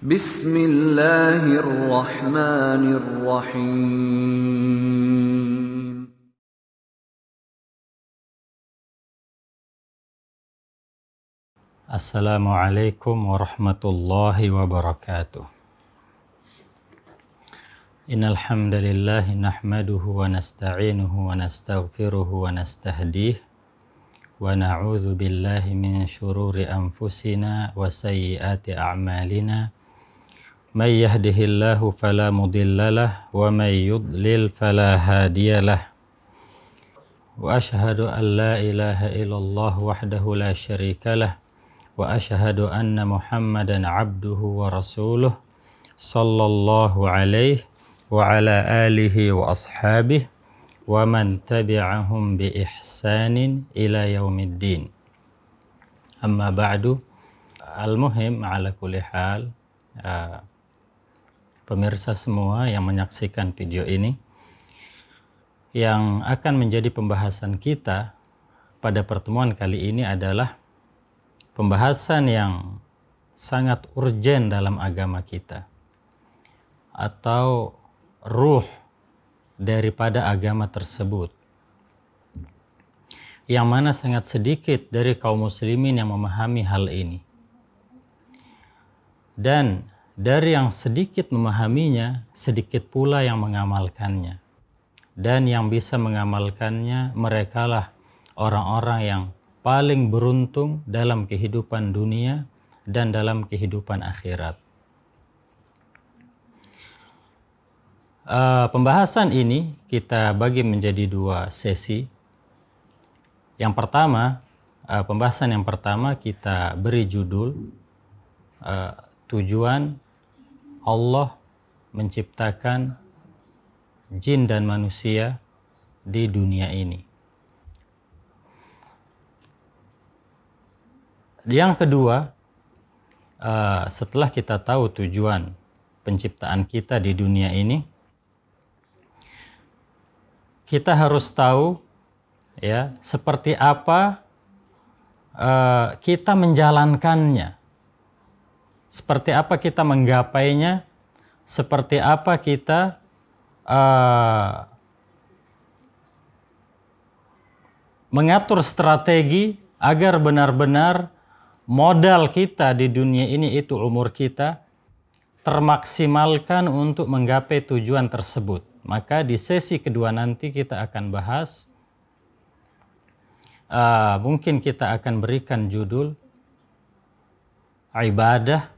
بسم الله الرحمن الرحيم السلام عليكم ورحمة الله وبركاته إن الحمد لله نحمده ونستعينه ونستغفره ونستهديه ونعوذ بالله من شرور أنفسنا وسيئات أعمالنا من يهده الله فلا مضل له ومن يضلل فلا هادي له وأشهد أن لا إله إلا الله وحده لا شريك له وأشهد أن محمدا عبده ورسوله صلى الله عليه وعلى آله وأصحابه ومن تبعهم بإحسان إلى يوم الدين أما بعد المهم على كل حال آه pemirsa semua yang menyaksikan video ini. Yang akan menjadi pembahasan kita pada pertemuan kali ini adalah pembahasan yang sangat urgen dalam agama kita atau ruh daripada agama tersebut. Yang mana sangat sedikit dari kaum muslimin yang memahami hal ini. Dan dari yang sedikit memahaminya, sedikit pula yang mengamalkannya. Dan yang bisa mengamalkannya, merekalah orang-orang yang paling beruntung dalam kehidupan dunia dan dalam kehidupan akhirat. Uh, pembahasan ini kita bagi menjadi dua sesi. Yang pertama, uh, pembahasan yang pertama kita beri judul uh, tujuan Allah menciptakan jin dan manusia di dunia ini. Yang kedua, eh, setelah kita tahu tujuan penciptaan kita di dunia ini, kita harus tahu ya seperti apa eh, kita menjalankannya seperti apa kita menggapainya, seperti apa kita uh, mengatur strategi agar benar-benar modal kita di dunia ini itu umur kita termaksimalkan untuk menggapai tujuan tersebut. Maka di sesi kedua nanti kita akan bahas, uh, mungkin kita akan berikan judul ibadah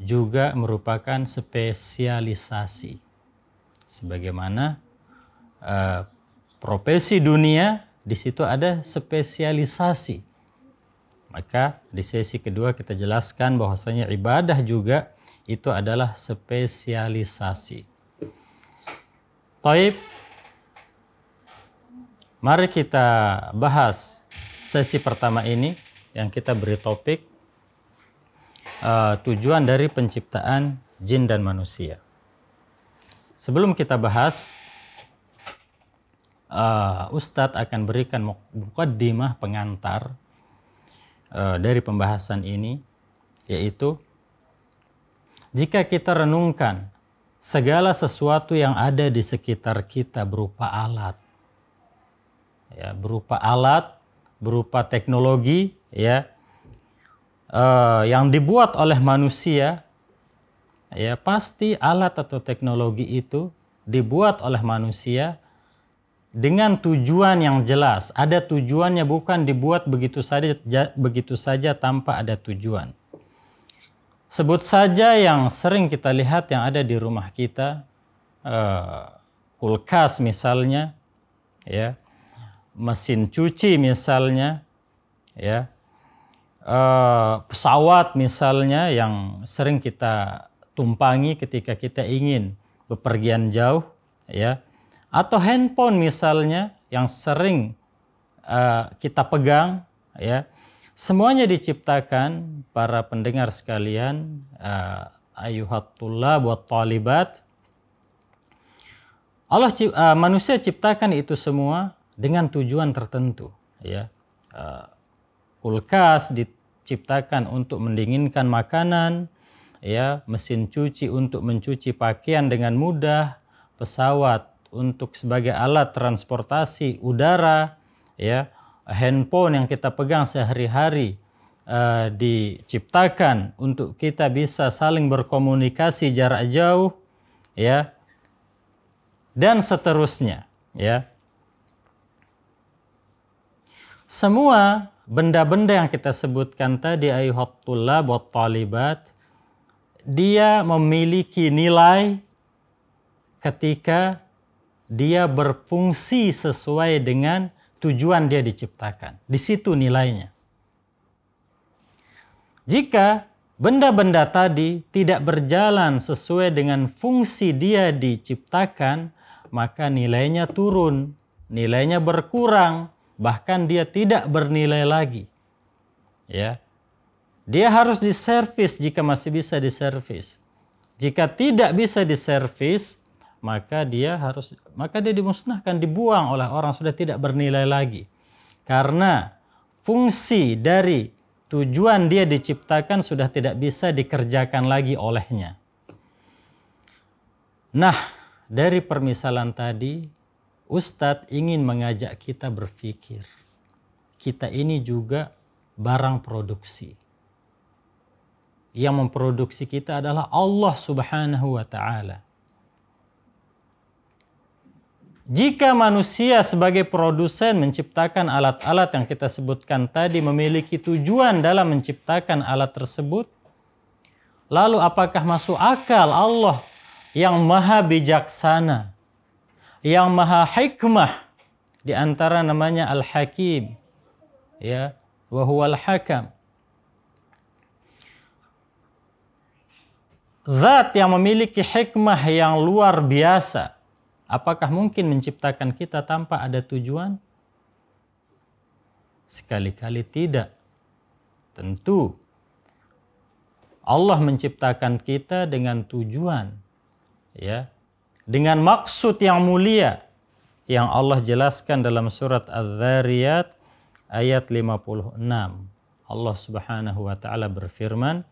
juga merupakan spesialisasi. Sebagaimana uh, profesi dunia di situ ada spesialisasi. Maka di sesi kedua kita jelaskan bahwasanya ibadah juga itu adalah spesialisasi. Taib, mari kita bahas sesi pertama ini yang kita beri topik uh, tujuan dari penciptaan jin dan manusia. Sebelum kita bahas, uh, Ustadz akan berikan mukaddimah pengantar uh, dari pembahasan ini, yaitu jika kita renungkan segala sesuatu yang ada di sekitar kita berupa alat, ya berupa alat, berupa teknologi, ya uh, yang dibuat oleh manusia ya pasti alat atau teknologi itu dibuat oleh manusia dengan tujuan yang jelas. Ada tujuannya bukan dibuat begitu saja begitu saja tanpa ada tujuan. Sebut saja yang sering kita lihat yang ada di rumah kita uh, kulkas misalnya ya mesin cuci misalnya ya Eh, pesawat misalnya yang sering kita tumpangi ketika kita ingin bepergian jauh ya atau handphone misalnya yang sering uh, kita pegang ya semuanya diciptakan para pendengar sekalian uh, ayuhatullah buat talibat Allah uh, manusia ciptakan itu semua dengan tujuan tertentu ya uh, kulkas diciptakan untuk mendinginkan makanan, ya, mesin cuci untuk mencuci pakaian dengan mudah, pesawat untuk sebagai alat transportasi udara, ya, handphone yang kita pegang sehari-hari uh, diciptakan untuk kita bisa saling berkomunikasi jarak jauh, ya, dan seterusnya, ya. Semua benda-benda yang kita sebutkan tadi ayuhat tullab buat talibat dia memiliki nilai ketika dia berfungsi sesuai dengan tujuan dia diciptakan. Di situ nilainya. Jika benda-benda tadi tidak berjalan sesuai dengan fungsi dia diciptakan, maka nilainya turun, nilainya berkurang, bahkan dia tidak bernilai lagi. Ya. Dia harus diservis jika masih bisa diservis. Jika tidak bisa diservis, maka dia harus maka dia dimusnahkan, dibuang oleh orang sudah tidak bernilai lagi. Karena fungsi dari tujuan dia diciptakan sudah tidak bisa dikerjakan lagi olehnya. Nah, dari permisalan tadi Ustadz ingin mengajak kita berpikir, kita ini juga barang produksi. Yang memproduksi kita adalah Allah Subhanahu wa Ta'ala. Jika manusia sebagai produsen menciptakan alat-alat yang kita sebutkan tadi memiliki tujuan dalam menciptakan alat tersebut, lalu apakah masuk akal Allah yang maha bijaksana yang maha hikmah di antara namanya Al-Hakim ya wa huwal hakam Zat yang memiliki hikmah yang luar biasa apakah mungkin menciptakan kita tanpa ada tujuan sekali-kali tidak tentu Allah menciptakan kita dengan tujuan ya dengan maksud yang mulia yang Allah jelaskan dalam surat Az-Zariyat ayat 56. Allah Subhanahu wa taala berfirman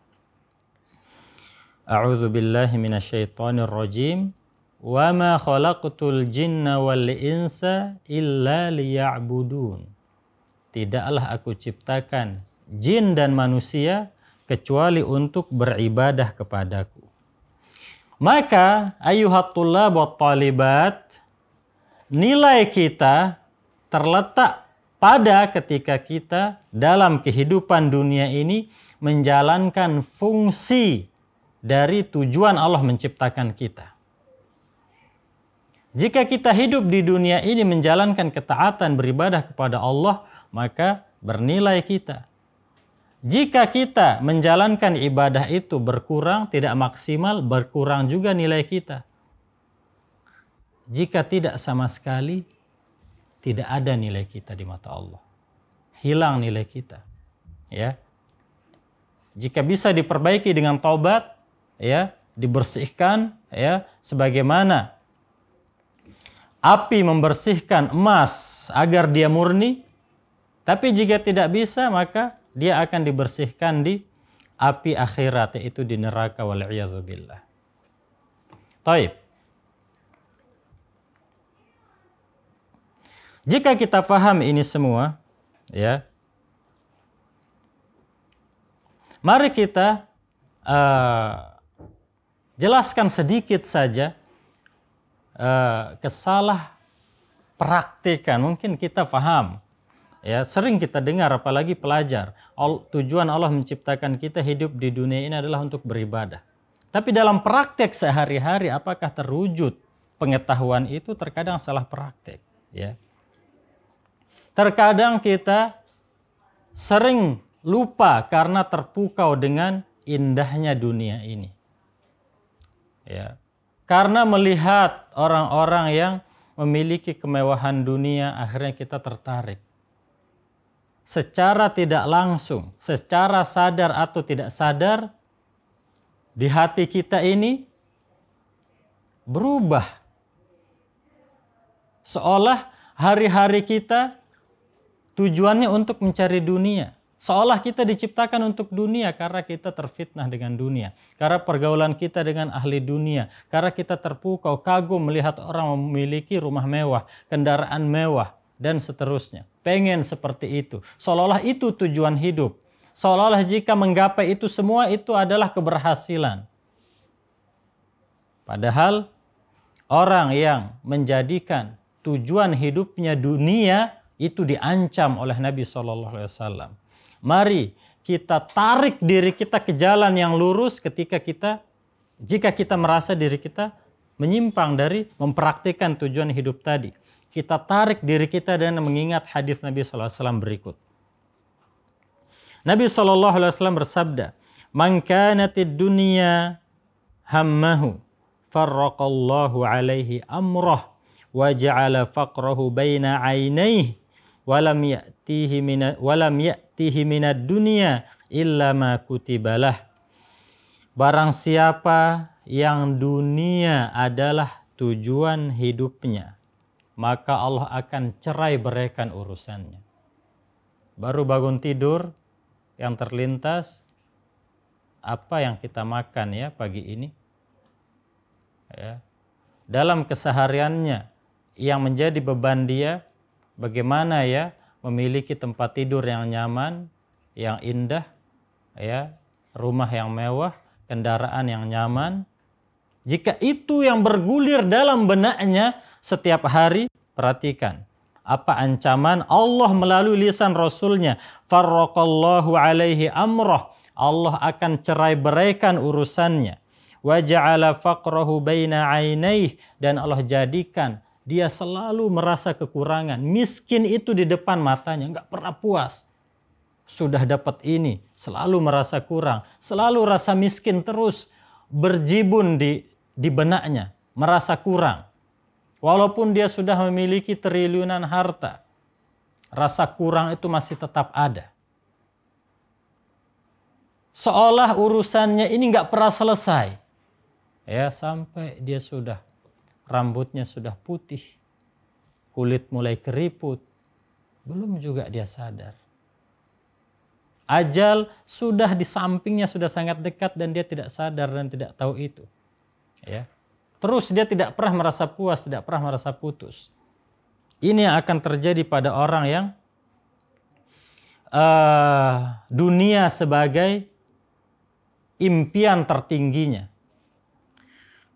A'udzu billahi minasyaitonir rajim wa ma khalaqtul jinna wal insa illa liya'budun. Tidaklah aku ciptakan jin dan manusia kecuali untuk beribadah kepadaku. Maka ayuhat buat talibat nilai kita terletak pada ketika kita dalam kehidupan dunia ini menjalankan fungsi dari tujuan Allah menciptakan kita. Jika kita hidup di dunia ini menjalankan ketaatan beribadah kepada Allah, maka bernilai kita. Jika kita menjalankan ibadah itu berkurang, tidak maksimal, berkurang juga nilai kita. Jika tidak sama sekali, tidak ada nilai kita di mata Allah. Hilang nilai kita. Ya. Jika bisa diperbaiki dengan taubat, ya, dibersihkan, ya, sebagaimana api membersihkan emas agar dia murni, tapi jika tidak bisa maka dia akan dibersihkan di api akhirat yaitu di neraka wal iazubillah. Taib. Jika kita faham ini semua, ya. Mari kita uh, jelaskan sedikit saja uh, kesalah praktikan. Mungkin kita faham. Ya, sering kita dengar apalagi pelajar, tujuan Allah menciptakan kita hidup di dunia ini adalah untuk beribadah. Tapi dalam praktek sehari-hari apakah terwujud pengetahuan itu terkadang salah praktek, ya. Terkadang kita sering lupa karena terpukau dengan indahnya dunia ini. Ya. Karena melihat orang-orang yang memiliki kemewahan dunia akhirnya kita tertarik secara tidak langsung, secara sadar atau tidak sadar, di hati kita ini berubah. Seolah hari-hari kita tujuannya untuk mencari dunia. Seolah kita diciptakan untuk dunia karena kita terfitnah dengan dunia. Karena pergaulan kita dengan ahli dunia. Karena kita terpukau kagum melihat orang memiliki rumah mewah, kendaraan mewah dan seterusnya. Pengen seperti itu. Seolah-olah itu tujuan hidup. Seolah-olah jika menggapai itu semua itu adalah keberhasilan. Padahal orang yang menjadikan tujuan hidupnya dunia itu diancam oleh Nabi Shallallahu Alaihi Wasallam. Mari kita tarik diri kita ke jalan yang lurus ketika kita jika kita merasa diri kita menyimpang dari mempraktikkan tujuan hidup tadi kita tarik diri kita dan mengingat hadis Nabi SAW berikut. Nabi SAW bersabda, Man kanatid dunia hammahu farraqallahu alaihi amrah wa ja'ala faqrahu baina aynaih walam ya'tihi min walam ya'tihi minad dunya illa ma kutibalah Barang siapa yang dunia adalah tujuan hidupnya maka Allah akan cerai berikan urusannya. Baru bangun tidur yang terlintas apa yang kita makan ya pagi ini. Ya. Dalam kesehariannya yang menjadi beban dia bagaimana ya memiliki tempat tidur yang nyaman, yang indah, ya, rumah yang mewah, kendaraan yang nyaman, jika itu yang bergulir dalam benaknya setiap hari? Perhatikan. Apa ancaman Allah melalui lisan Rasulnya? Farraqallahu alaihi amroh Allah akan cerai beraikan urusannya. wajah ala faqrahu ainaih. Dan Allah jadikan dia selalu merasa kekurangan. Miskin itu di depan matanya, nggak pernah puas. Sudah dapat ini, selalu merasa kurang, selalu rasa miskin terus berjibun di di benaknya, merasa kurang. Walaupun dia sudah memiliki triliunan harta, rasa kurang itu masih tetap ada. Seolah urusannya ini nggak pernah selesai. Ya sampai dia sudah rambutnya sudah putih, kulit mulai keriput, belum juga dia sadar. Ajal sudah di sampingnya sudah sangat dekat dan dia tidak sadar dan tidak tahu itu. Ya. Terus dia tidak pernah merasa puas, tidak pernah merasa putus. Ini yang akan terjadi pada orang yang uh, dunia sebagai impian tertingginya.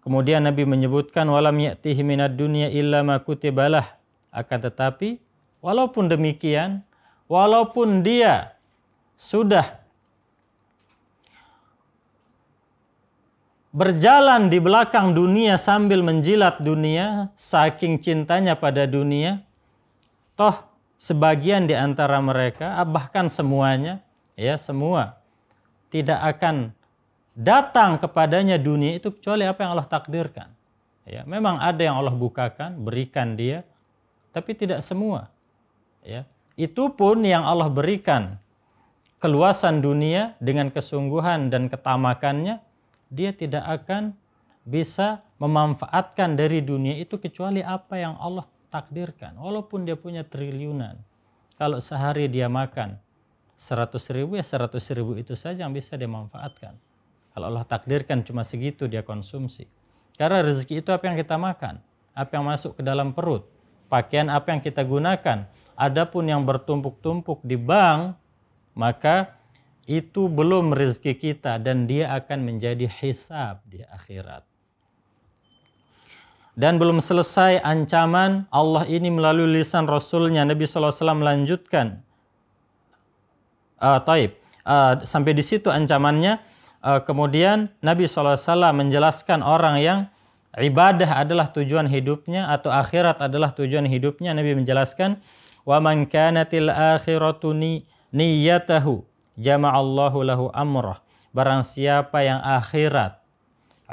Kemudian Nabi menyebutkan walam ya'tihi minad dunya illa ma kutibalah. Akan tetapi walaupun demikian, walaupun dia sudah berjalan di belakang dunia sambil menjilat dunia, saking cintanya pada dunia, toh sebagian di antara mereka, ah, bahkan semuanya, ya semua, tidak akan datang kepadanya dunia itu kecuali apa yang Allah takdirkan. Ya, memang ada yang Allah bukakan, berikan dia, tapi tidak semua. Ya, itu pun yang Allah berikan keluasan dunia dengan kesungguhan dan ketamakannya dia tidak akan bisa memanfaatkan dari dunia itu kecuali apa yang Allah takdirkan. Walaupun dia punya triliunan. Kalau sehari dia makan seratus ribu ya seratus ribu itu saja yang bisa dia manfaatkan. Kalau Allah takdirkan cuma segitu dia konsumsi. Karena rezeki itu apa yang kita makan, apa yang masuk ke dalam perut, pakaian apa yang kita gunakan. Adapun yang bertumpuk-tumpuk di bank, maka itu belum rezeki kita dan dia akan menjadi hisab di akhirat. Dan belum selesai ancaman Allah ini melalui lisan Rasulnya Nabi SAW melanjutkan. Uh, taib. Uh, sampai di situ ancamannya. Uh, kemudian Nabi SAW menjelaskan orang yang ibadah adalah tujuan hidupnya atau akhirat adalah tujuan hidupnya. Nabi menjelaskan, وَمَنْ كَانَتِ الْآخِرَةُ نِيَّتَهُ jama'allahu lahu amrah. Barang siapa yang akhirat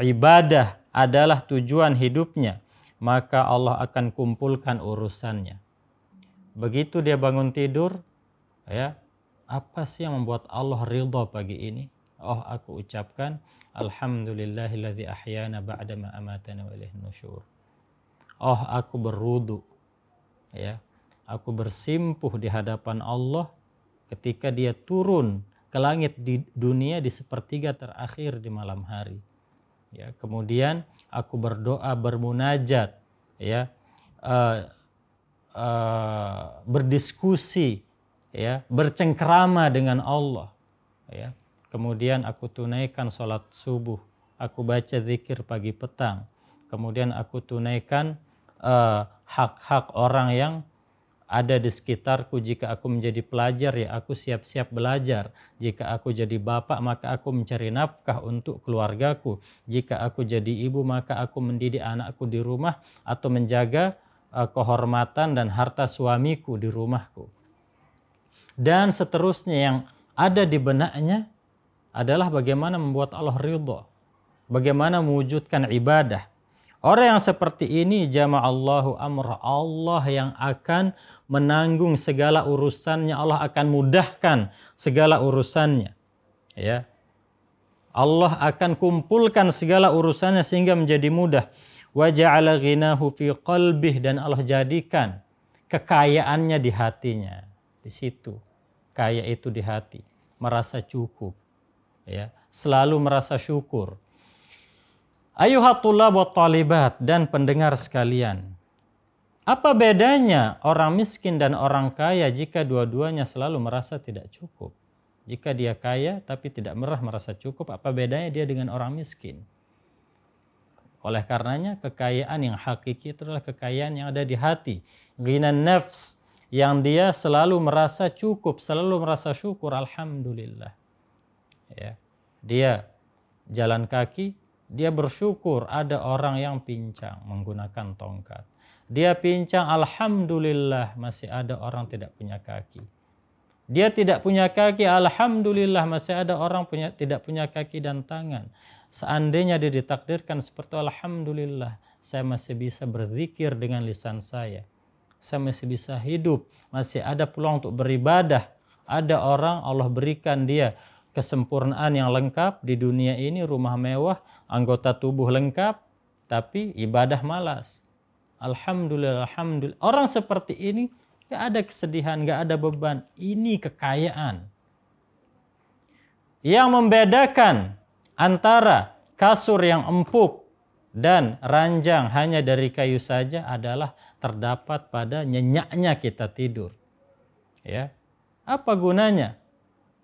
ibadah adalah tujuan hidupnya, maka Allah akan kumpulkan urusannya. Begitu dia bangun tidur, ya, apa sih yang membuat Allah ridha pagi ini? Oh, aku ucapkan alhamdulillahillazi ahyana ba'dama amatana wa ilaihin nusyur. Oh, aku berwudu. Ya. Aku bersimpuh di hadapan Allah ketika dia turun ke langit di dunia di sepertiga terakhir di malam hari. Ya, kemudian aku berdoa bermunajat, ya, uh, uh, berdiskusi, ya, bercengkrama dengan Allah, ya. Kemudian aku tunaikan sholat subuh, aku baca zikir pagi petang, kemudian aku tunaikan eh, hak-hak uh, hak -hak orang yang ada di sekitarku jika aku menjadi pelajar ya aku siap-siap belajar jika aku jadi bapak maka aku mencari nafkah untuk keluargaku jika aku jadi ibu maka aku mendidik anakku di rumah atau menjaga uh, kehormatan dan harta suamiku di rumahku dan seterusnya yang ada di benaknya adalah bagaimana membuat Allah ridho bagaimana mewujudkan ibadah Orang yang seperti ini Allahu amr Allah yang akan menanggung segala urusannya. Allah akan mudahkan segala urusannya. Ya. Allah akan kumpulkan segala urusannya sehingga menjadi mudah. Wa ja'ala ghinahu fi qalbih dan Allah jadikan kekayaannya di hatinya. Di situ kaya itu di hati, merasa cukup. Ya, selalu merasa syukur Ayuhatullah wa talibat dan pendengar sekalian. Apa bedanya orang miskin dan orang kaya jika dua-duanya selalu merasa tidak cukup? Jika dia kaya tapi tidak merah merasa cukup, apa bedanya dia dengan orang miskin? Oleh karenanya kekayaan yang hakiki itu adalah kekayaan yang ada di hati. Gina nafs yang dia selalu merasa cukup, selalu merasa syukur, alhamdulillah. Ya. Dia jalan kaki dia bersyukur ada orang yang pincang menggunakan tongkat. Dia pincang, alhamdulillah masih ada orang tidak punya kaki. Dia tidak punya kaki, alhamdulillah masih ada orang punya tidak punya kaki dan tangan. Seandainya dia ditakdirkan seperti alhamdulillah saya masih bisa berzikir dengan lisan saya. Saya masih bisa hidup, masih ada peluang untuk beribadah. Ada orang Allah berikan dia kesempurnaan yang lengkap di dunia ini, rumah mewah, anggota tubuh lengkap, tapi ibadah malas. Alhamdulillah, alhamdulillah. Orang seperti ini gak ada kesedihan, gak ada beban. Ini kekayaan. Yang membedakan antara kasur yang empuk dan ranjang hanya dari kayu saja adalah terdapat pada nyenyaknya kita tidur. Ya. Apa gunanya?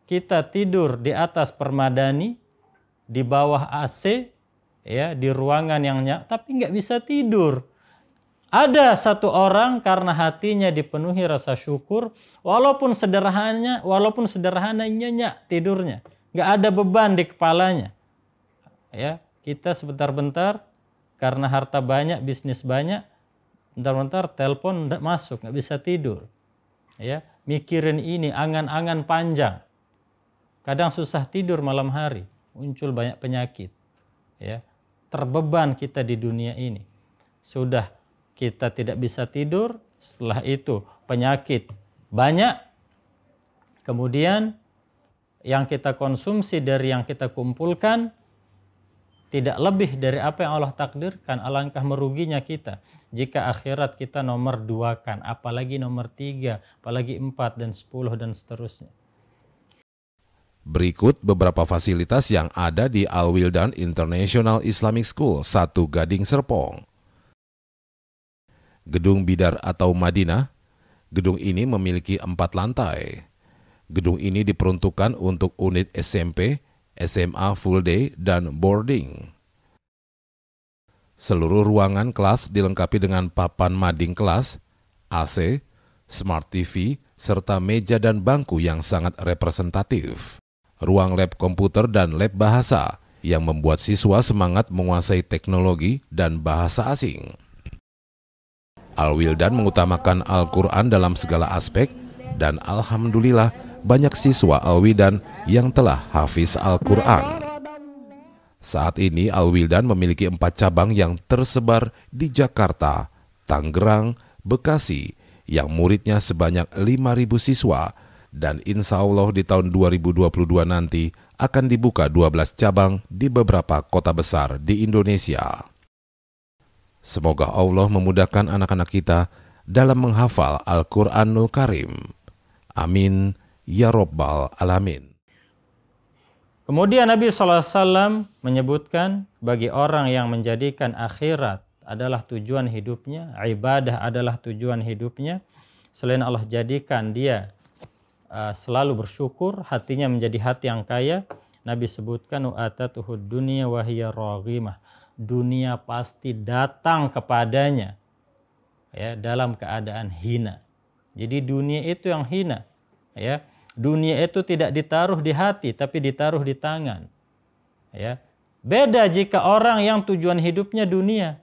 kita tidur di atas permadani, di bawah AC, ya di ruangan yang nyak, tapi nggak bisa tidur. Ada satu orang karena hatinya dipenuhi rasa syukur, walaupun sederhananya, walaupun sederhananya nyak tidurnya, nggak ada beban di kepalanya. Ya, kita sebentar-bentar karena harta banyak, bisnis banyak, bentar-bentar telepon nggak masuk, nggak bisa tidur. Ya, mikirin ini, angan-angan panjang Kadang susah tidur malam hari, muncul banyak penyakit. Ya, terbeban kita di dunia ini. Sudah kita tidak bisa tidur, setelah itu penyakit banyak. Kemudian yang kita konsumsi dari yang kita kumpulkan tidak lebih dari apa yang Allah takdirkan. Alangkah meruginya kita jika akhirat kita nomor dua kan, apalagi nomor tiga, apalagi empat dan sepuluh dan seterusnya. Berikut beberapa fasilitas yang ada di Al-Wildan International Islamic School, Satu Gading Serpong. Gedung Bidar atau Madinah, gedung ini memiliki empat lantai. Gedung ini diperuntukkan untuk unit SMP, SMA full day, dan boarding. Seluruh ruangan kelas dilengkapi dengan papan mading kelas, AC, smart TV, serta meja dan bangku yang sangat representatif ruang lab komputer dan lab bahasa yang membuat siswa semangat menguasai teknologi dan bahasa asing. Al-Wildan mengutamakan Al-Quran dalam segala aspek dan Alhamdulillah banyak siswa Al-Wildan yang telah hafiz Al-Quran. Saat ini Al-Wildan memiliki empat cabang yang tersebar di Jakarta, Tangerang, Bekasi, yang muridnya sebanyak 5.000 siswa dan insya Allah di tahun 2022 nanti akan dibuka 12 cabang di beberapa kota besar di Indonesia. Semoga Allah memudahkan anak-anak kita dalam menghafal Al-Quranul Karim. Amin. Ya Rabbal Alamin. Kemudian Nabi SAW menyebutkan bagi orang yang menjadikan akhirat adalah tujuan hidupnya, ibadah adalah tujuan hidupnya, selain Allah jadikan dia Eh, selalu bersyukur, hatinya menjadi hati yang kaya. Nabi sebutkan atatuhud dunia wahiyya rohimah. Dunia pasti datang kepadanya ya dalam keadaan hina. Jadi dunia itu yang hina ya. Dunia itu tidak ditaruh di hati tapi ditaruh di tangan. Ya. Beda jika orang yang tujuan hidupnya dunia.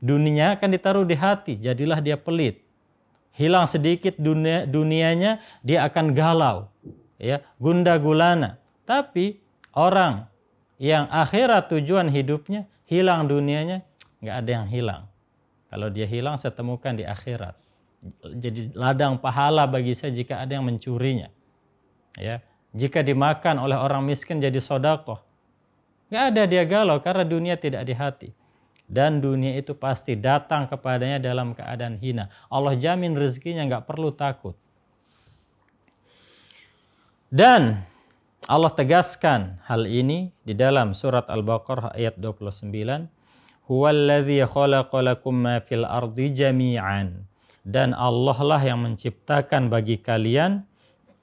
Dunia akan ditaruh di hati, jadilah dia pelit hilang sedikit dunia, dunianya, dia akan galau, ya, gunda gulana. Tapi orang yang akhirat tujuan hidupnya hilang dunianya, nggak ada yang hilang. Kalau dia hilang, saya temukan di akhirat. Jadi ladang pahala bagi saya jika ada yang mencurinya. Ya, jika dimakan oleh orang miskin jadi sodakoh. Nggak ada dia galau karena dunia tidak di hati dan dunia itu pasti datang kepadanya dalam keadaan hina. Allah jamin rezekinya nggak perlu takut. Dan Allah tegaskan hal ini di dalam surat Al-Baqarah ayat 29. Huwallazi khalaqalakum ma fil ardi jami'an. Dan Allah lah yang menciptakan bagi kalian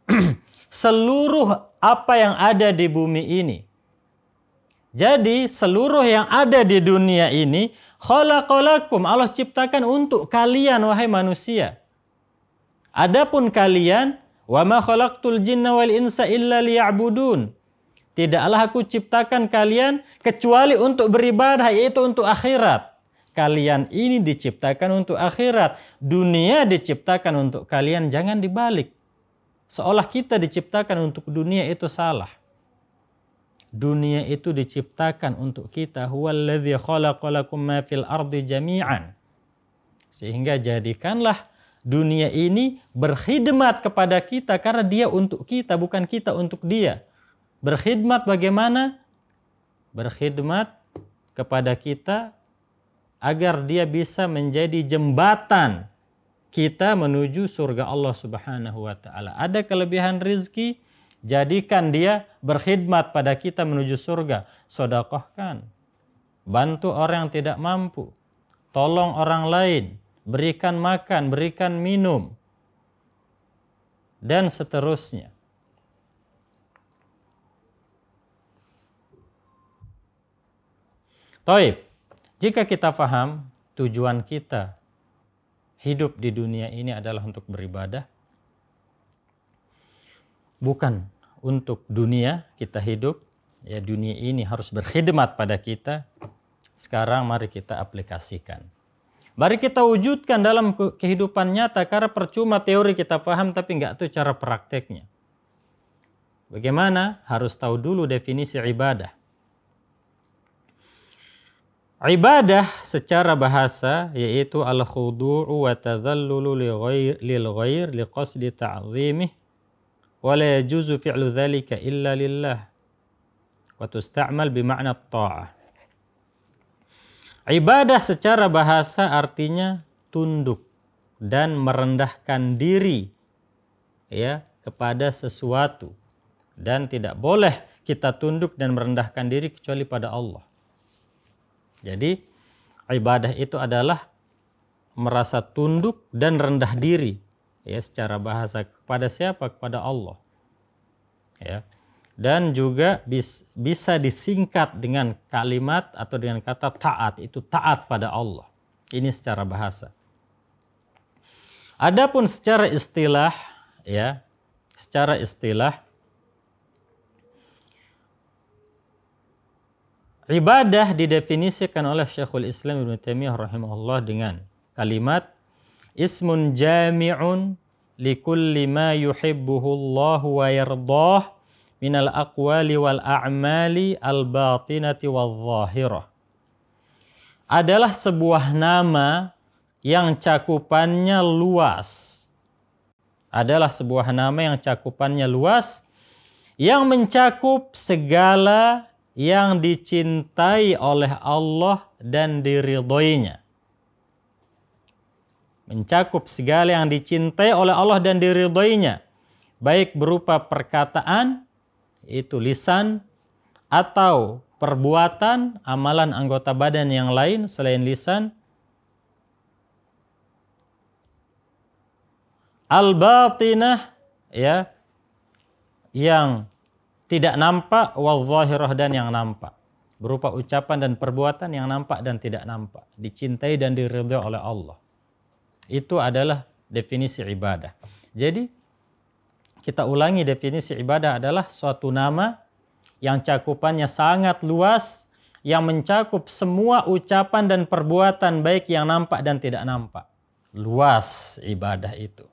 seluruh apa yang ada di bumi ini jadi seluruh yang ada di dunia ini khalaqalakum Allah ciptakan untuk kalian wahai manusia. Adapun kalian wa ma khalaqtul jinna wal insa illa liya'budun. Tidaklah aku ciptakan kalian kecuali untuk beribadah yaitu untuk akhirat. Kalian ini diciptakan untuk akhirat. Dunia diciptakan untuk kalian jangan dibalik. Seolah kita diciptakan untuk dunia itu salah dunia itu diciptakan untuk kita huwallazi khalaqalakum ma fil ardi jami'an sehingga jadikanlah dunia ini berkhidmat kepada kita karena dia untuk kita bukan kita untuk dia berkhidmat bagaimana berkhidmat kepada kita agar dia bisa menjadi jembatan kita menuju surga Allah Subhanahu wa taala. Ada kelebihan rizki, Jadikan dia berkhidmat pada kita menuju surga. Sodakohkan. Bantu orang yang tidak mampu. Tolong orang lain. Berikan makan, berikan minum. Dan seterusnya. toib jika kita faham tujuan kita hidup di dunia ini adalah untuk beribadah, bukan untuk dunia kita hidup, ya dunia ini harus berkhidmat pada kita. Sekarang mari kita aplikasikan. Mari kita wujudkan dalam kehidupan nyata karena percuma teori kita paham tapi nggak tuh cara prakteknya. Bagaimana? Harus tahu dulu definisi ibadah. Ibadah secara bahasa yaitu al-khudu'u wa tadhallulu lil ghair li qasdi ta'zimih ولا يجوز فعل ذلك إلا لله وتستعمل بمعنى الطاعة Ibadah secara bahasa artinya tunduk dan merendahkan diri ya kepada sesuatu dan tidak boleh kita tunduk dan merendahkan diri kecuali pada Allah. Jadi ibadah itu adalah merasa tunduk dan rendah diri ya secara bahasa kepada siapa kepada Allah ya dan juga bis, bisa disingkat dengan kalimat atau dengan kata taat itu taat pada Allah ini secara bahasa adapun secara istilah ya secara istilah ibadah didefinisikan oleh Syekhul Islam Ibnu Taimiyah rahimahullah dengan kalimat ismun jami'un likulli ma Allah wa yardah minal aqwali wal a'mali al batinati wal zahirah adalah sebuah nama yang cakupannya luas adalah sebuah nama yang cakupannya luas yang mencakup segala yang dicintai oleh Allah dan diridhoinya mencakup segala yang dicintai oleh Allah dan diridhoinya, baik berupa perkataan, itu lisan, atau perbuatan, amalan anggota badan yang lain selain lisan, al-batinah ya yang tidak nampak wal dan yang nampak berupa ucapan dan perbuatan yang nampak dan tidak nampak dicintai dan diridhoi oleh Allah itu adalah definisi ibadah. Jadi kita ulangi definisi ibadah adalah suatu nama yang cakupannya sangat luas yang mencakup semua ucapan dan perbuatan baik yang nampak dan tidak nampak. Luas ibadah itu.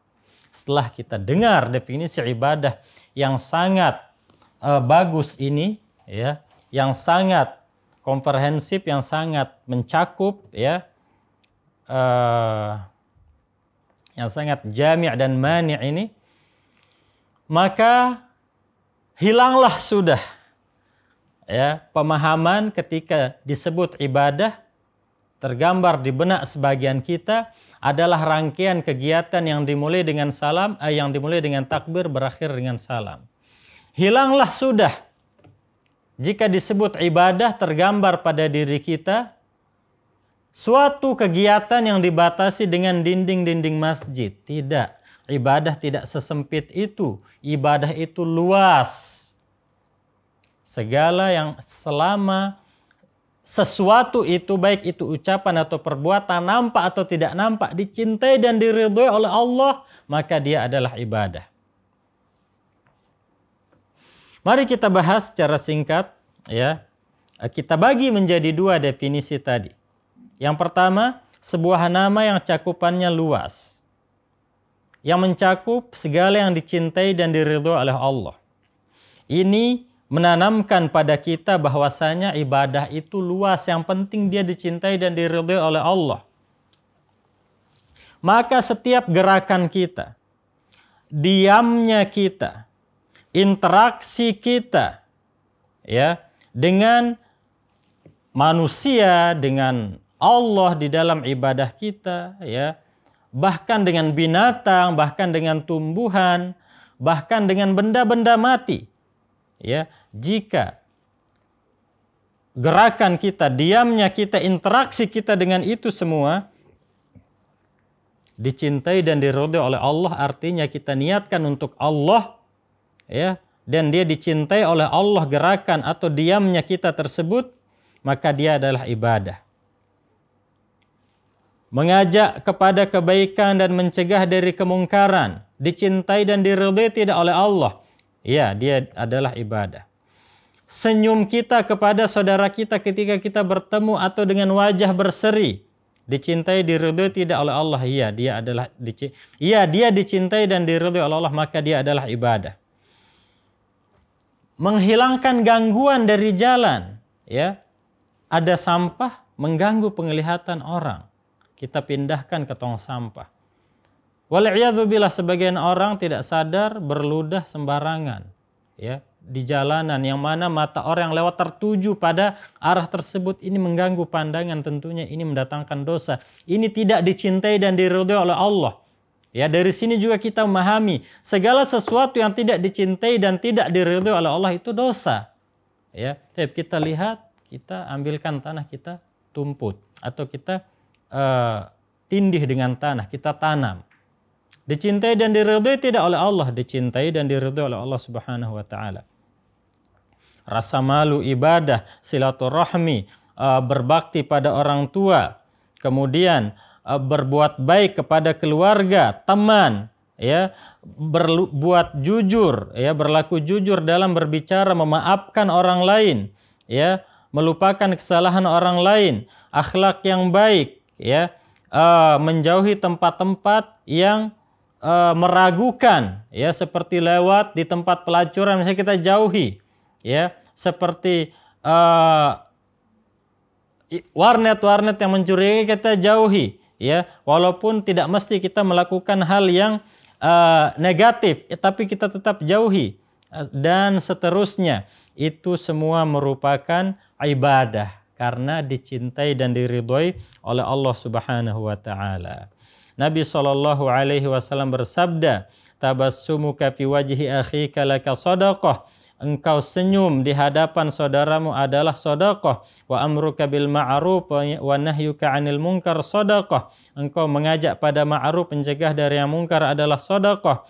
Setelah kita dengar definisi ibadah yang sangat uh, bagus ini ya, yang sangat komprehensif, yang sangat mencakup ya. Uh, yang sangat jami' dan mani' ini maka hilanglah sudah ya pemahaman ketika disebut ibadah tergambar di benak sebagian kita adalah rangkaian kegiatan yang dimulai dengan salam eh, yang dimulai dengan takbir berakhir dengan salam hilanglah sudah jika disebut ibadah tergambar pada diri kita suatu kegiatan yang dibatasi dengan dinding-dinding masjid. Tidak. Ibadah tidak sesempit itu. Ibadah itu luas. Segala yang selama sesuatu itu baik itu ucapan atau perbuatan nampak atau tidak nampak dicintai dan diridhoi oleh Allah maka dia adalah ibadah. Mari kita bahas secara singkat ya. Kita bagi menjadi dua definisi tadi. Yang pertama, sebuah nama yang cakupannya luas. Yang mencakup segala yang dicintai dan diridho oleh Allah. Ini menanamkan pada kita bahwasanya ibadah itu luas, yang penting dia dicintai dan diridho oleh Allah. Maka setiap gerakan kita, diamnya kita, interaksi kita ya dengan manusia, dengan Allah di dalam ibadah kita ya bahkan dengan binatang bahkan dengan tumbuhan bahkan dengan benda-benda mati ya jika gerakan kita diamnya kita interaksi kita dengan itu semua dicintai dan diridhoi oleh Allah artinya kita niatkan untuk Allah ya dan dia dicintai oleh Allah gerakan atau diamnya kita tersebut maka dia adalah ibadah mengajak kepada kebaikan dan mencegah dari kemungkaran, dicintai dan diridhai tidak oleh Allah. Ya, dia adalah ibadah. Senyum kita kepada saudara kita ketika kita bertemu atau dengan wajah berseri, dicintai diridhai tidak oleh Allah. Ya, dia adalah Iya, dia dicintai dan diridhai oleh Allah, maka dia adalah ibadah. Menghilangkan gangguan dari jalan, ya. Ada sampah mengganggu penglihatan orang kita pindahkan ke tong sampah. Waliyadzubillah sebagian orang tidak sadar berludah sembarangan ya di jalanan yang mana mata orang yang lewat tertuju pada arah tersebut ini mengganggu pandangan tentunya ini mendatangkan dosa. Ini tidak dicintai dan diridhoi oleh Allah. Ya, dari sini juga kita memahami segala sesuatu yang tidak dicintai dan tidak diridhoi oleh Allah itu dosa. Ya, tapi kita lihat, kita ambilkan tanah kita tumput atau kita uh, eh, tindih dengan tanah, kita tanam. Dicintai dan diridhoi tidak oleh Allah, dicintai dan diridhoi oleh Allah Subhanahu wa taala. Rasa malu ibadah, silaturahmi, uh, berbakti pada orang tua, kemudian uh, berbuat baik kepada keluarga, teman, ya berbuat jujur ya berlaku jujur dalam berbicara memaafkan orang lain ya melupakan kesalahan orang lain akhlak yang baik ya uh, menjauhi tempat-tempat yang uh, meragukan ya seperti lewat di tempat pelacuran misalnya kita jauhi ya seperti uh, warnet-warnet yang mencurigai kita jauhi ya walaupun tidak mesti kita melakukan hal yang uh, negatif ya, tapi kita tetap jauhi dan seterusnya itu semua merupakan ibadah karena dicintai dan diridhoi oleh Allah Subhanahu wa taala. Nabi Shallallahu alaihi wasallam bersabda, "Tabassumuka fi wajhi akhika laka sadaqah." Engkau senyum di hadapan saudaramu adalah sodakoh. Wa amruka bil ma'ruf wa nahyuka anil munkar sodakoh. Engkau mengajak pada ma'ruf, mencegah dari yang munkar adalah sodakoh.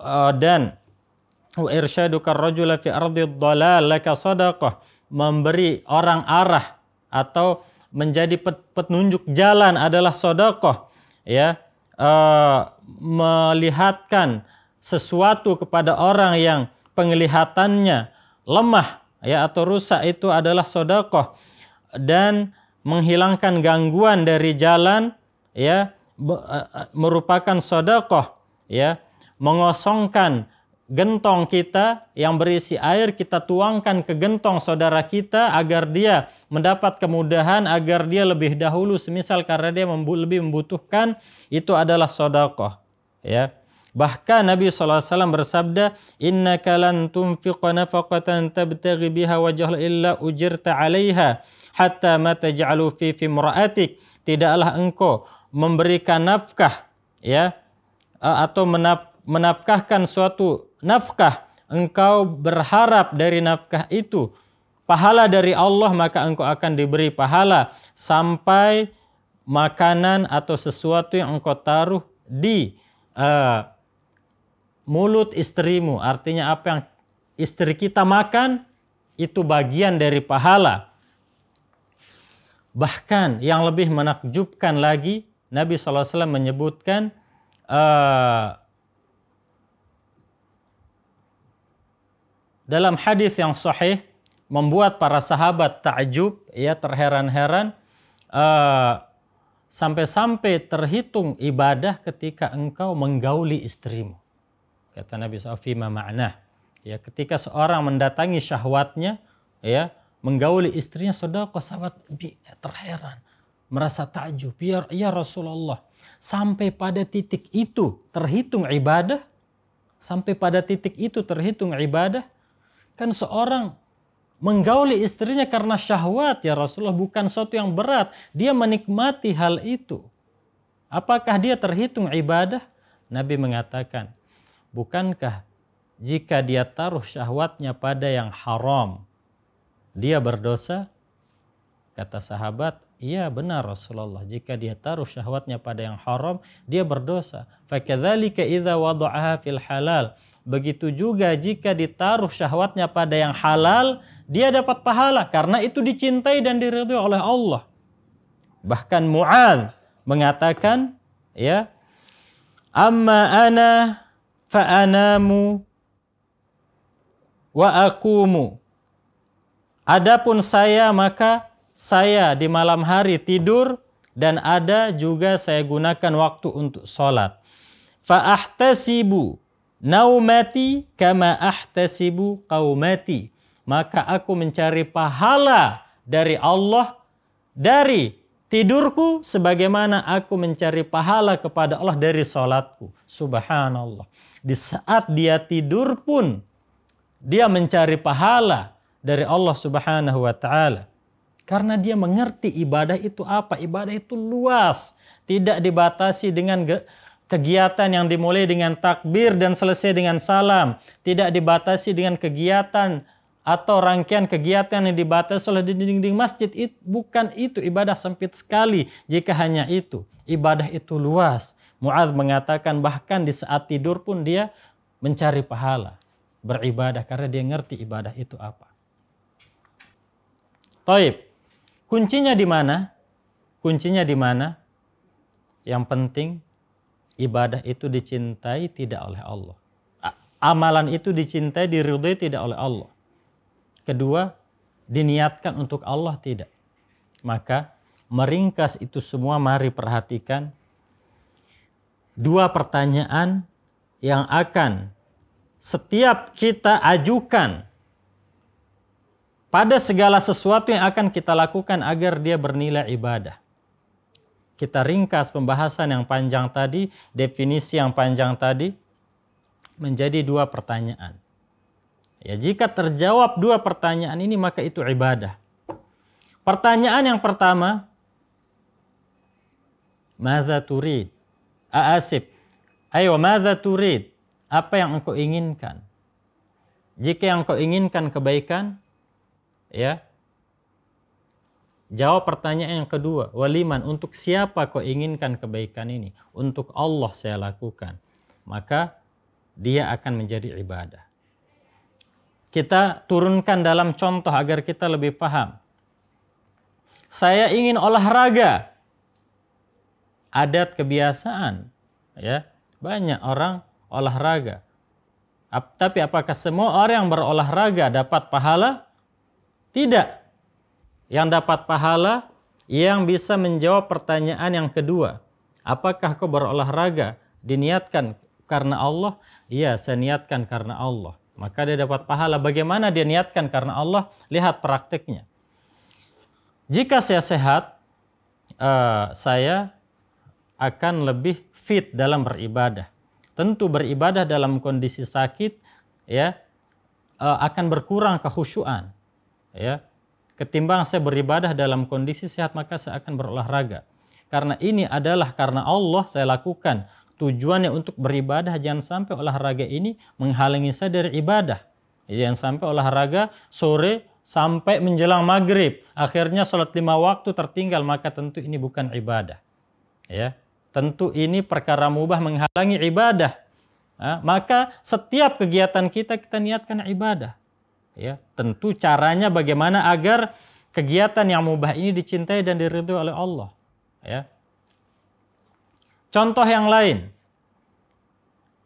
Uh, dan wa irsyadukar rajula fi ardi dhalal laka memberi orang arah atau menjadi petunjuk jalan adalah sodokoh ya e, melihatkan sesuatu kepada orang yang penglihatannya lemah ya atau rusak itu adalah sodokoh dan menghilangkan gangguan dari jalan ya eh, merupakan sodokoh ya mengosongkan gentong kita yang berisi air kita tuangkan ke gentong saudara kita agar dia mendapat kemudahan agar dia lebih dahulu semisal karena dia membu lebih membutuhkan itu adalah sodakoh ya bahkan Nabi saw bersabda inna kalan tumfiqa nafaqatan tabtagi biha wajhul illa ujirta alaiha hatta mata jalu fi muraatik tidaklah engkau memberikan nafkah ya atau menaf menafkahkan suatu nafkah, engkau berharap dari nafkah itu pahala dari Allah, maka engkau akan diberi pahala sampai makanan atau sesuatu yang engkau taruh di uh, mulut istrimu. Artinya apa yang istri kita makan itu bagian dari pahala. Bahkan yang lebih menakjubkan lagi, Nabi SAW menyebutkan uh, dalam hadis yang sahih membuat para sahabat takjub ya terheran-heran uh, sampai-sampai terhitung ibadah ketika engkau menggauli istrimu kata Nabi SAW makna ya ketika seorang mendatangi syahwatnya ya menggauli istrinya saudara sahabat ya, terheran merasa takjub ya, ya Rasulullah sampai pada titik itu terhitung ibadah sampai pada titik itu terhitung ibadah Kan seorang menggauli istrinya karena syahwat ya Rasulullah bukan sesuatu yang berat. Dia menikmati hal itu. Apakah dia terhitung ibadah? Nabi mengatakan, bukankah jika dia taruh syahwatnya pada yang haram, dia berdosa? Kata sahabat, Iya benar Rasulullah. Jika dia taruh syahwatnya pada yang haram, dia berdosa. Fakadzalika idza wada'aha fil halal. Begitu juga jika ditaruh syahwatnya pada yang halal, dia dapat pahala karena itu dicintai dan diridhoi oleh Allah. Bahkan Mu'ad mengatakan, ya, amma ana fa'anamu wa akumu. Adapun saya maka saya di malam hari tidur dan ada juga saya gunakan waktu untuk sholat. Fa'ahtasibu naumati kama ahtasibu qaumati. Maka aku mencari pahala dari Allah dari tidurku sebagaimana aku mencari pahala kepada Allah dari solatku. Subhanallah. Di saat dia tidur pun dia mencari pahala dari Allah Subhanahu wa taala. Karena dia mengerti ibadah itu apa, ibadah itu luas, tidak dibatasi dengan kegiatan yang dimulai dengan takbir dan selesai dengan salam, tidak dibatasi dengan kegiatan atau rangkaian kegiatan yang dibatasi oleh dinding-dinding masjid itu bukan itu ibadah sempit sekali jika hanya itu ibadah itu luas Muadz mengatakan bahkan di saat tidur pun dia mencari pahala beribadah karena dia ngerti ibadah itu apa Taib kuncinya di mana kuncinya di mana yang penting ibadah itu dicintai tidak oleh Allah. Amalan itu dicintai, diridhai tidak oleh Allah. Kedua, diniatkan untuk Allah tidak. Maka meringkas itu semua mari perhatikan dua pertanyaan yang akan setiap kita ajukan pada segala sesuatu yang akan kita lakukan agar dia bernilai ibadah kita ringkas pembahasan yang panjang tadi, definisi yang panjang tadi menjadi dua pertanyaan. Ya, jika terjawab dua pertanyaan ini maka itu ibadah. Pertanyaan yang pertama, Maza turid? Aasib. Ayo, maza turid? Apa yang engkau inginkan? Jika yang engkau inginkan kebaikan, ya, Jawab pertanyaan yang kedua, waliman untuk siapa kau inginkan kebaikan ini? Untuk Allah saya lakukan. Maka dia akan menjadi ibadah. Kita turunkan dalam contoh agar kita lebih paham. Saya ingin olahraga. Adat kebiasaan ya. Banyak orang olahraga. Tapi apakah semua orang yang berolahraga dapat pahala? Tidak yang dapat pahala yang bisa menjawab pertanyaan yang kedua. Apakah kau berolahraga diniatkan karena Allah? Iya, saya niatkan karena Allah. Maka dia dapat pahala. Bagaimana dia niatkan karena Allah? Lihat praktiknya. Jika saya sehat, uh, saya akan lebih fit dalam beribadah. Tentu beribadah dalam kondisi sakit ya uh, akan berkurang kehusuan, Ya, Ketimbang saya beribadah dalam kondisi sehat maka saya akan berolahraga. Karena ini adalah karena Allah saya lakukan. Tujuannya untuk beribadah jangan sampai olahraga ini menghalangi saya dari ibadah. Jangan sampai olahraga sore sampai menjelang maghrib. Akhirnya sholat lima waktu tertinggal maka tentu ini bukan ibadah. Ya, tentu ini perkara mubah menghalangi ibadah. Nah, maka setiap kegiatan kita kita niatkan ibadah. Ya, tentu caranya bagaimana agar kegiatan yang mubah ini dicintai dan diridhoi oleh Allah. Ya. Contoh yang lain,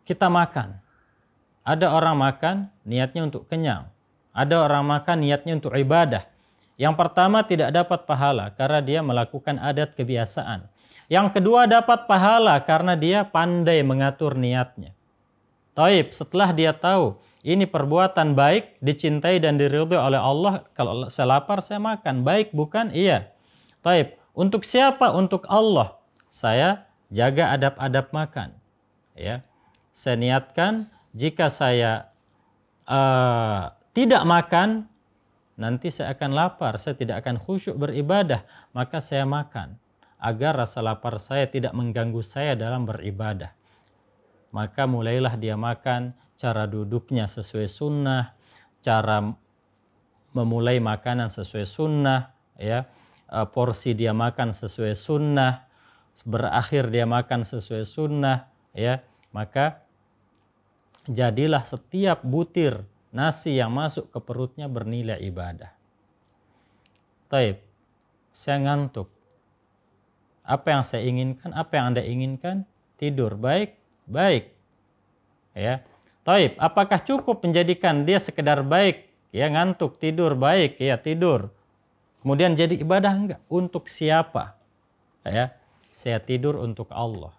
kita makan. Ada orang makan niatnya untuk kenyang. Ada orang makan niatnya untuk ibadah. Yang pertama tidak dapat pahala karena dia melakukan adat kebiasaan. Yang kedua dapat pahala karena dia pandai mengatur niatnya. Taib, setelah dia tahu ini perbuatan baik, dicintai dan diridhoi oleh Allah. Kalau saya lapar, saya makan. Baik, bukan? Iya. Taib. Untuk siapa? Untuk Allah. Saya jaga adab-adab makan. Ya. Saya niatkan jika saya uh, tidak makan, nanti saya akan lapar, saya tidak akan khusyuk beribadah, maka saya makan agar rasa lapar saya tidak mengganggu saya dalam beribadah. Maka mulailah dia makan cara duduknya sesuai sunnah, cara memulai makanan sesuai sunnah, ya eh, porsi dia makan sesuai sunnah, berakhir dia makan sesuai sunnah, ya maka jadilah setiap butir nasi yang masuk ke perutnya bernilai ibadah. Taib, saya ngantuk. Apa yang saya inginkan, apa yang Anda inginkan, tidur baik, baik. Ya. Taib, apakah cukup menjadikan dia sekedar baik? Ya ngantuk, tidur baik, ya tidur. Kemudian jadi ibadah enggak? Untuk siapa? Ya, saya tidur untuk Allah.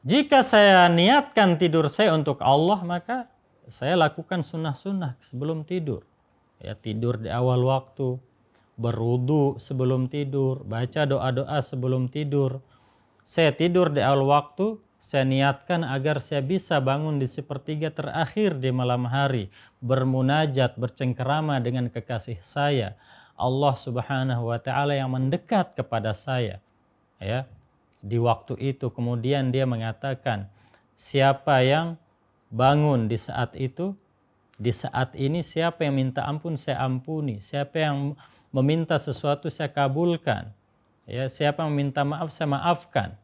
Jika saya niatkan tidur saya untuk Allah, maka saya lakukan sunnah-sunnah sebelum tidur. Ya, tidur di awal waktu, berudu sebelum tidur, baca doa-doa sebelum tidur. Saya tidur di awal waktu, saya niatkan agar saya bisa bangun di sepertiga terakhir di malam hari, bermunajat, bercengkerama dengan kekasih saya, Allah Subhanahu wa taala yang mendekat kepada saya. Ya. Di waktu itu kemudian dia mengatakan, siapa yang bangun di saat itu, di saat ini siapa yang minta ampun saya ampuni, siapa yang meminta sesuatu saya kabulkan. Ya, siapa yang minta maaf saya maafkan.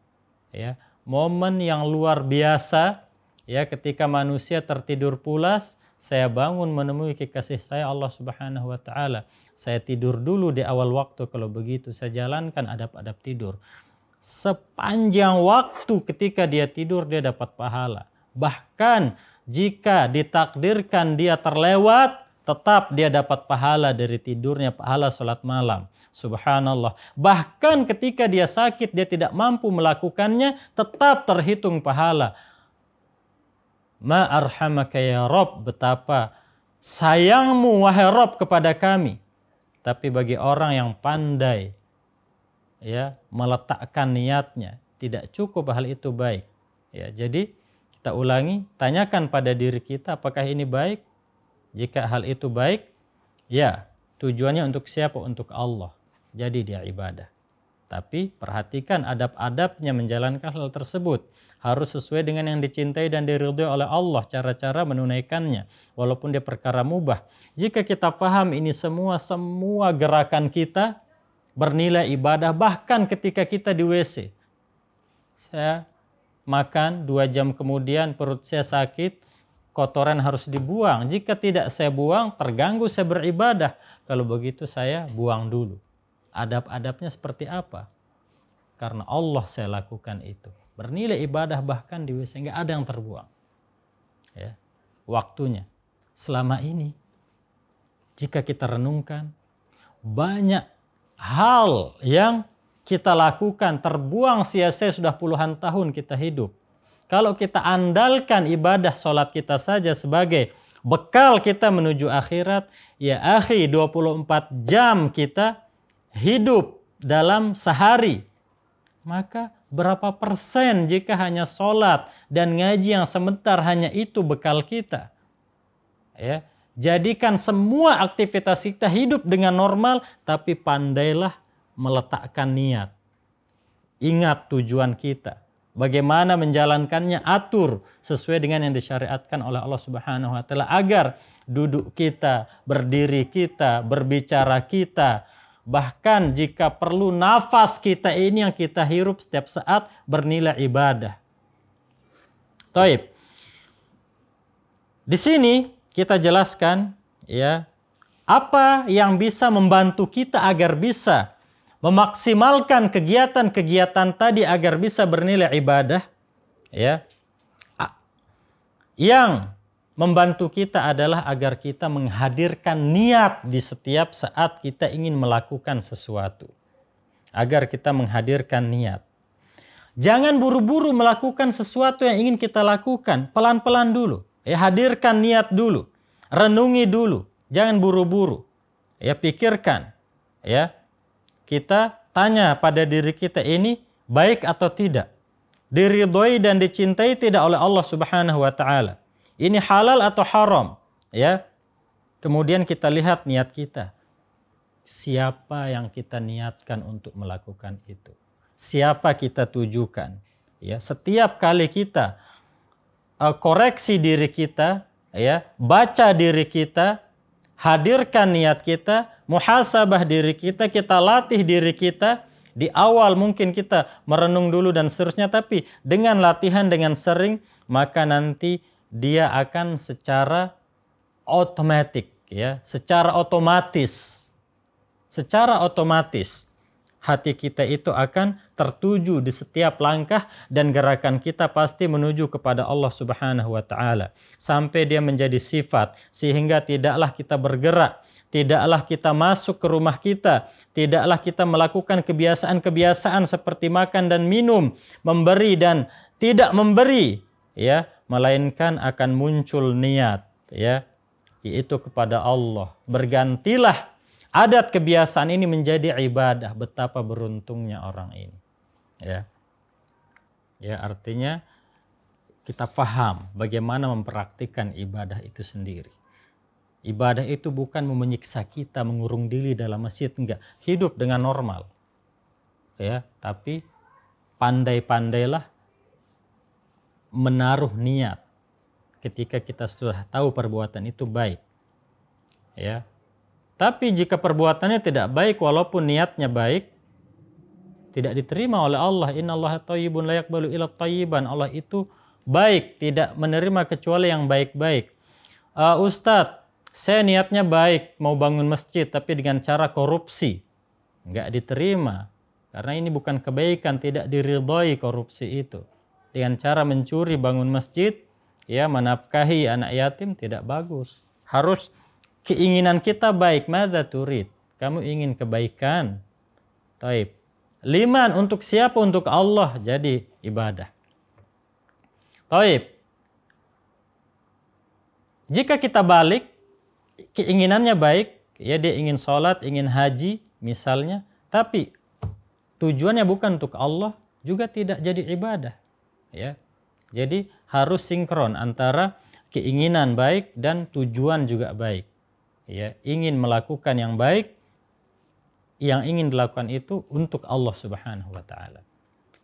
Ya momen yang luar biasa ya ketika manusia tertidur pulas saya bangun menemui kekasih saya Allah Subhanahu wa taala. Saya tidur dulu di awal waktu kalau begitu saya jalankan adab-adab tidur. Sepanjang waktu ketika dia tidur dia dapat pahala. Bahkan jika ditakdirkan dia terlewat tetap dia dapat pahala dari tidurnya, pahala sholat malam. Subhanallah. Bahkan ketika dia sakit, dia tidak mampu melakukannya, tetap terhitung pahala. arhamaka ya Rob, betapa sayangmu wahai Rob kepada kami. Tapi bagi orang yang pandai ya meletakkan niatnya, tidak cukup hal itu baik. Ya, jadi kita ulangi, tanyakan pada diri kita apakah ini baik? Jika hal itu baik, ya tujuannya untuk siapa? Untuk Allah. Jadi dia ibadah. Tapi perhatikan adab-adabnya menjalankan hal tersebut. Harus sesuai dengan yang dicintai dan diridhoi oleh Allah cara-cara menunaikannya. Walaupun dia perkara mubah. Jika kita paham ini semua, semua gerakan kita bernilai ibadah. Bahkan ketika kita di WC. Saya makan dua jam kemudian perut saya sakit kotoran harus dibuang. Jika tidak saya buang, terganggu saya beribadah. Kalau begitu saya buang dulu. Adab-adabnya seperti apa? Karena Allah saya lakukan itu. Bernilai ibadah bahkan di WC nggak ada yang terbuang. Ya. Waktunya. Selama ini jika kita renungkan banyak hal yang kita lakukan terbuang sia-sia sudah puluhan tahun kita hidup kalau kita andalkan ibadah sholat kita saja sebagai bekal kita menuju akhirat, ya akhi 24 jam kita hidup dalam sehari. Maka berapa persen jika hanya sholat dan ngaji yang sebentar hanya itu bekal kita? Ya, jadikan semua aktivitas kita hidup dengan normal, tapi pandailah meletakkan niat. Ingat tujuan kita bagaimana menjalankannya atur sesuai dengan yang disyariatkan oleh Allah Subhanahu wa taala agar duduk kita, berdiri kita, berbicara kita, bahkan jika perlu nafas kita ini yang kita hirup setiap saat bernilai ibadah. Taib. Di sini kita jelaskan ya apa yang bisa membantu kita agar bisa memaksimalkan kegiatan-kegiatan tadi agar bisa bernilai ibadah ya yang membantu kita adalah agar kita menghadirkan niat di setiap saat kita ingin melakukan sesuatu agar kita menghadirkan niat jangan buru-buru melakukan sesuatu yang ingin kita lakukan pelan-pelan dulu ya hadirkan niat dulu renungi dulu jangan buru-buru ya pikirkan ya kita tanya pada diri kita ini baik atau tidak. Diridhoi dan dicintai tidak oleh Allah Subhanahu wa taala. Ini halal atau haram, ya. Kemudian kita lihat niat kita. Siapa yang kita niatkan untuk melakukan itu? Siapa kita tujukan? Ya, setiap kali kita uh, koreksi diri kita, ya, baca diri kita, hadirkan niat kita, muhasabah diri kita, kita latih diri kita. Di awal mungkin kita merenung dulu dan seterusnya, tapi dengan latihan, dengan sering, maka nanti dia akan secara otomatis ya, secara otomatis. Secara otomatis hati kita itu akan tertuju di setiap langkah dan gerakan kita pasti menuju kepada Allah Subhanahu wa taala sampai dia menjadi sifat sehingga tidaklah kita bergerak tidaklah kita masuk ke rumah kita, tidaklah kita melakukan kebiasaan-kebiasaan seperti makan dan minum, memberi dan tidak memberi, ya, melainkan akan muncul niat, ya, yaitu kepada Allah. Bergantilah Adat kebiasaan ini menjadi ibadah. Betapa beruntungnya orang ini. Ya. Ya, artinya kita paham bagaimana mempraktikkan ibadah itu sendiri. Ibadah itu bukan menyiksa kita, mengurung diri dalam masjid, enggak. Hidup dengan normal. Ya, tapi pandai-pandailah menaruh niat ketika kita sudah tahu perbuatan itu baik. Ya, tapi jika perbuatannya tidak baik walaupun niatnya baik, tidak diterima oleh Allah. Inna Allah tayyibun layak balu ila taiban Allah itu baik, tidak menerima kecuali yang baik-baik. Uh, Ustadz, saya niatnya baik, mau bangun masjid, tapi dengan cara korupsi. Nggak diterima. Karena ini bukan kebaikan, tidak diridhoi korupsi itu. Dengan cara mencuri bangun masjid, ya menafkahi anak yatim tidak bagus. Harus keinginan kita baik mada turid kamu ingin kebaikan taib liman untuk siapa untuk Allah jadi ibadah taib jika kita balik keinginannya baik ya dia ingin sholat ingin haji misalnya tapi tujuannya bukan untuk Allah juga tidak jadi ibadah ya jadi harus sinkron antara keinginan baik dan tujuan juga baik ya ingin melakukan yang baik yang ingin dilakukan itu untuk Allah Subhanahu wa taala.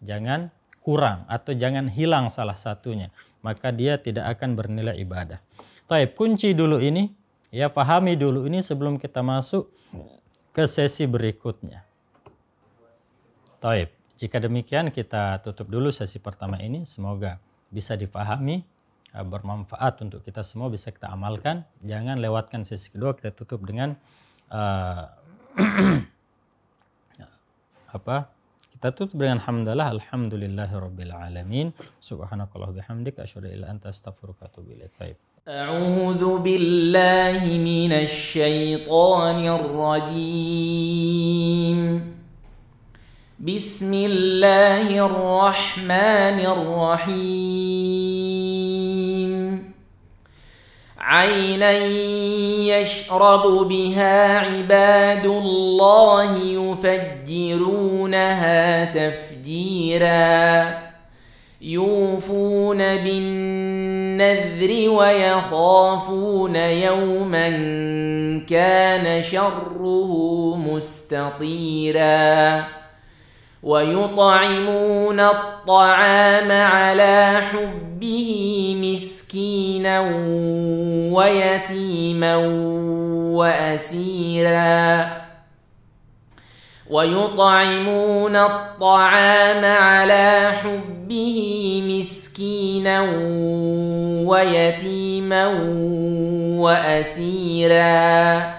Jangan kurang atau jangan hilang salah satunya, maka dia tidak akan bernilai ibadah. Baik, kunci dulu ini ya pahami dulu ini sebelum kita masuk ke sesi berikutnya. Baik, jika demikian kita tutup dulu sesi pertama ini, semoga bisa dipahami Eh, bermanfaat untuk kita semua bisa kita amalkan. Jangan lewatkan sesi kedua kita tutup dengan uh, apa? Kita tutup dengan hamdalah alhamdulillahirabbil alamin subhanakallah bihamdik asyhadu illa anta astaghfiruka wa atubu ilaik. أعوذ بالله من الشيطان الرجيم بسم الله الرحمن الرحيم عينا يشرب بها عباد الله يفجرونها تفجيرا يوفون بالنذر ويخافون يوما كان شره مستطيرا ويطعمون الطعام على حب به مسكينا ويتيما واسيرا ويطعمون الطعام على حبه مسكينا ويتيما واسيرا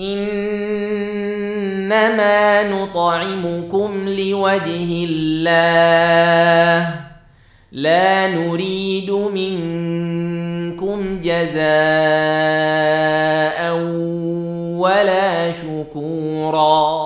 انما نطعمكم لوجه الله لا نريد منكم جزاء ولا شكورا